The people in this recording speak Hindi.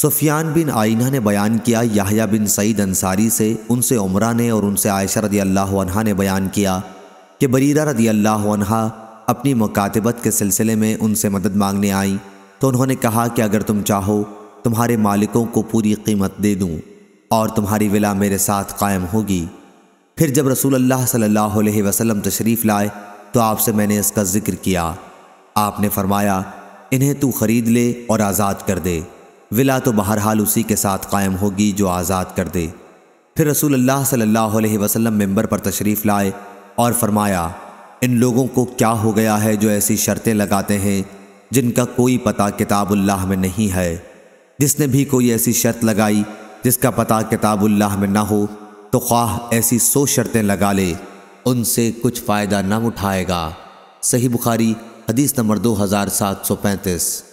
सुफियान बिन आइना ने बयान किया याहिया बिन सईद अंसारी से उनसे उमरा ने और उनसे आयशा रदी अल्लाह ने बयान किया कि बरीरा रदी अल्लाह अपनी मकातबत के सिलसिले में उनसे मदद मांगने आई तो उन्होंने कहा कि अगर तुम चाहो तुम्हारे मालिकों को पूरी कीमत दे दूँ और तुम्हारी विला मेरे साथ कायम होगी फिर जब रसूल अल्लाह सल्लल्लाहु अलैहि वसल्लम तशरीफ़ लाए तो आपसे मैंने इसका ज़िक्र किया आपने फरमाया इन्हें तू ख़रीद ले और आज़ाद कर दे विला तो बहरहाल उसी के साथ कायम होगी जो आज़ाद कर दे फिर रसूल अल्लाह सल्लल्लाहु अलैहि वसल्लम मेंबर पर तशरीफ़ लाए और फरमाया इन लोगों को क्या हो गया है जो ऐसी शर्तें लगाते हैं जिनका कोई पता किताबुल्लाह में नहीं है जिसने भी कोई ऐसी शर्त लगाई जिसका पता किताबुल्लाह में ना हो तो ख्वाह ऐसी सौ शर्तें लगा ले उनसे कुछ फ़ायदा न उठाएगा सही बुखारी हदीस नंबर दो हज़ार सात सौ पैंतीस